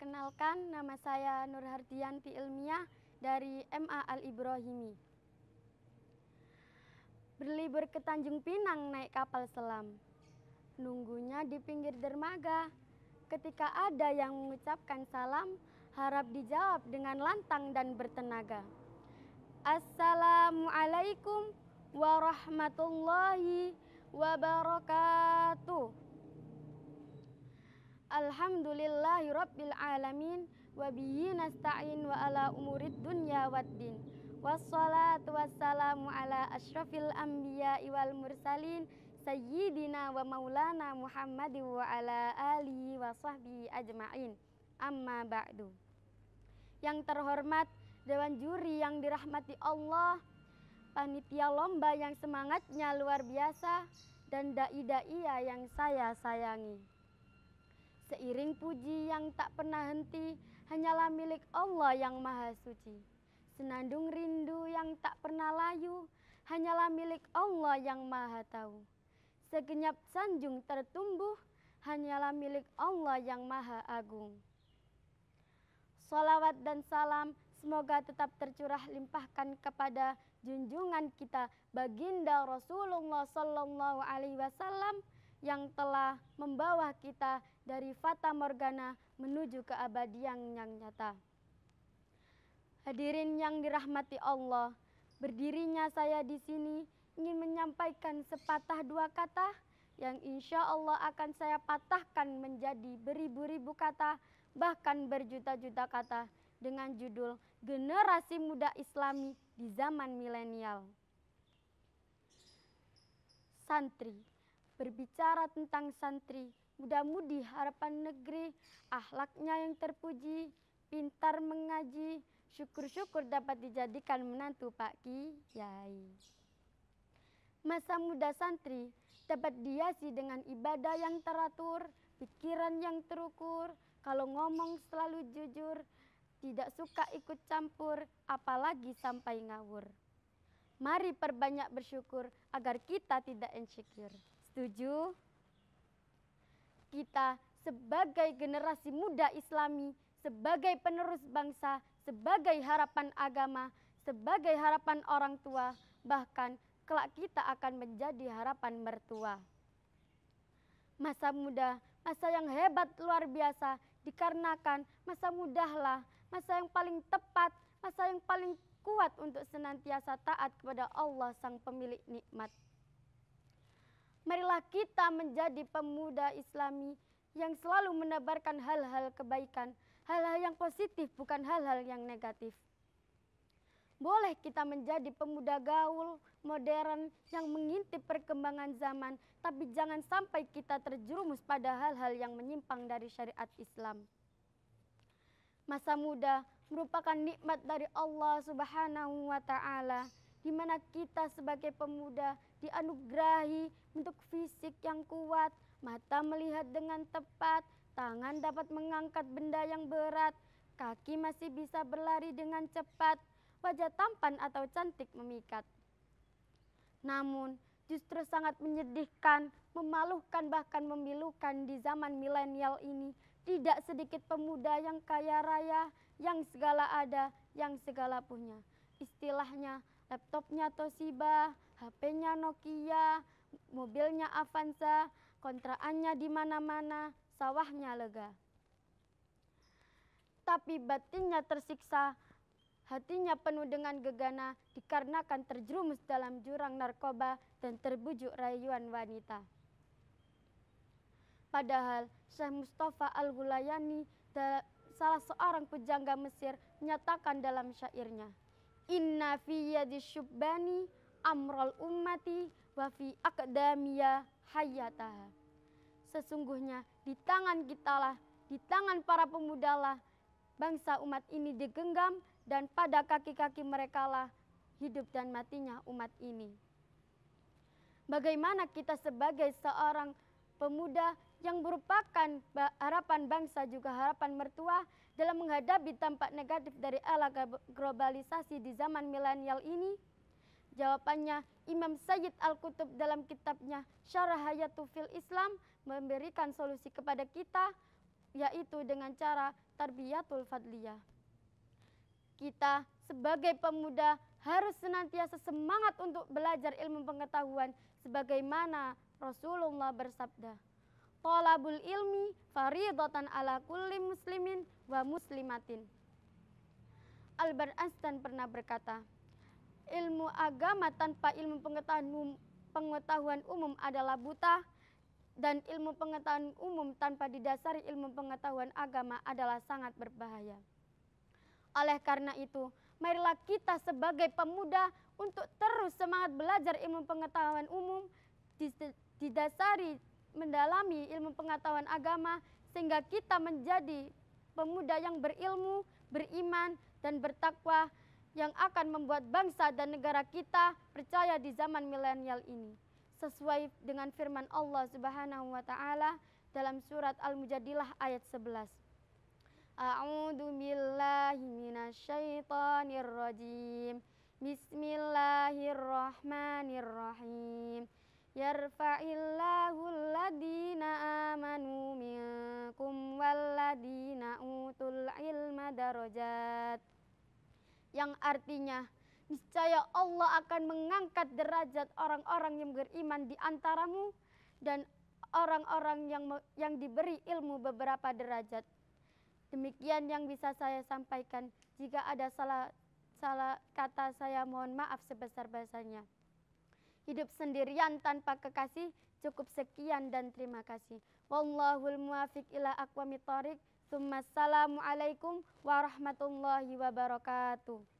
Perkenalkan, nama saya Nur Hardianti Ilmiah dari MA Al-Ibrahimi. Berlibur ke Tanjung Pinang naik kapal selam. Nunggunya di pinggir dermaga. Ketika ada yang mengucapkan salam, harap dijawab dengan lantang dan bertenaga. Assalamualaikum warahmatullahi wabarakatuh. Alhamdulillahi Rabbil Alamin Wabihi nasta'in wa ala umurid dunya waddin Wassalatu wassalamu ala ashrafil anbiya wal mursalin Sayyidina wa maulana Muhammadin wa ala alihi wa sahbihi ajma'in Amma ba'du Yang terhormat Dewan Juri yang dirahmati Allah Panitia lomba yang semangatnya luar biasa Dan da'i-da'iya yang saya sayangi Seiring puji yang tak pernah henti, hanyalah milik Allah yang maha suci. Senandung rindu yang tak pernah layu, hanyalah milik Allah yang maha tahu. Segenyap sanjung tertumbuh, hanyalah milik Allah yang maha agung. Salawat dan salam semoga tetap tercurah limpahkan kepada junjungan kita baginda Rasulullah Sallallahu Alaihi Wasallam yang telah membawa kita dari Fata Morgana menuju ke abadi yang nyata. Hadirin yang dirahmati Allah, berdirinya saya di sini ingin menyampaikan sepatah dua kata yang insya Allah akan saya patahkan menjadi beribu-ribu kata, bahkan berjuta-juta kata dengan judul Generasi Muda Islami di Zaman Milenial. Santri berbicara tentang santri, muda-mudi harapan negeri, ahlaknya yang terpuji, pintar mengaji, syukur-syukur dapat dijadikan menantu Pak Kiai. Masa muda santri dapat dihiasi dengan ibadah yang teratur, pikiran yang terukur, kalau ngomong selalu jujur, tidak suka ikut campur, apalagi sampai ngawur. Mari perbanyak bersyukur agar kita tidak insecure. Setuju? Kita sebagai generasi muda Islami, sebagai penerus bangsa, sebagai harapan agama, sebagai harapan orang tua, bahkan kelak kita akan menjadi harapan mertua. Masa muda, masa yang hebat luar biasa dikarenakan masa mudahlah, masa yang paling tepat, masa yang paling kuat untuk senantiasa taat kepada Allah sang pemilik nikmat. Marilah kita menjadi pemuda Islami yang selalu menebarkan hal-hal kebaikan, hal-hal yang positif bukan hal-hal yang negatif. Boleh kita menjadi pemuda gaul, modern, yang mengintip perkembangan zaman, tapi jangan sampai kita terjerumus pada hal-hal yang menyimpang dari syariat Islam. Masa muda merupakan nikmat dari Allah Subhanahu wa Ta'ala di mana kita sebagai pemuda dianugerahi untuk fisik yang kuat, mata melihat dengan tepat, tangan dapat mengangkat benda yang berat, kaki masih bisa berlari dengan cepat, wajah tampan atau cantik memikat. Namun, justru sangat menyedihkan, memalukan bahkan memilukan di zaman milenial ini tidak sedikit pemuda yang kaya raya, yang segala ada, yang segala punya. Istilahnya laptopnya Toshiba, HP-nya Nokia, mobilnya Avanza, kontraannya di mana-mana, sawahnya lega. Tapi batinnya tersiksa, hatinya penuh dengan gegana dikarenakan terjerumus dalam jurang narkoba dan terbujuk rayuan wanita. Padahal Syekh Mustafa Al-Gulayani, salah seorang pejangga Mesir, menyatakan dalam syairnya, Inna fi yadi syubbani ummati wa fi akdamiya hayataha. Sesungguhnya di tangan kitalah, di tangan para pemudalah, bangsa umat ini digenggam dan pada kaki-kaki merekalah hidup dan matinya umat ini. Bagaimana kita sebagai seorang pemuda yang merupakan harapan bangsa juga harapan mertua dalam menghadapi tampak negatif dari ala globalisasi di zaman milenial ini? Jawabannya, Imam Sayyid Al-Qutub dalam kitabnya Syarah Hayatu Fil Islam memberikan solusi kepada kita yaitu dengan cara tarbiyatul fadliyah. Kita sebagai pemuda harus senantiasa semangat untuk belajar ilmu pengetahuan sebagaimana Rasulullah bersabda. Tolabul ilmi faridotan ala kulli muslimin wa muslimatin. Albert Einstein pernah berkata, ilmu agama tanpa ilmu pengetahuan, pengetahuan umum adalah buta, dan ilmu pengetahuan umum tanpa didasari ilmu pengetahuan agama adalah sangat berbahaya. Oleh karena itu, marilah kita sebagai pemuda untuk terus semangat belajar ilmu pengetahuan umum didasari mendalami ilmu pengetahuan agama sehingga kita menjadi pemuda yang berilmu, beriman, dan bertakwa yang akan membuat bangsa dan negara kita percaya di zaman milenial ini. Sesuai dengan firman Allah Subhanahu wa taala dalam surat Al-Mujadilah ayat 11. A'udzu billahi minasyaitonir Bismillahirrahmanirrahim. Yarfa'illahu alladhina amanu minkum walladhina utul ilma darajat. Yang artinya, niscaya Allah akan mengangkat derajat orang-orang yang beriman di antaramu dan orang-orang yang yang diberi ilmu beberapa derajat. Demikian yang bisa saya sampaikan. Jika ada salah salah kata saya mohon maaf sebesar-besarnya hidup sendirian tanpa kekasih. Cukup sekian dan terima kasih. Wallahul muwafiq ila aqwamit thariq. Assalamualaikum warahmatullahi wabarakatuh.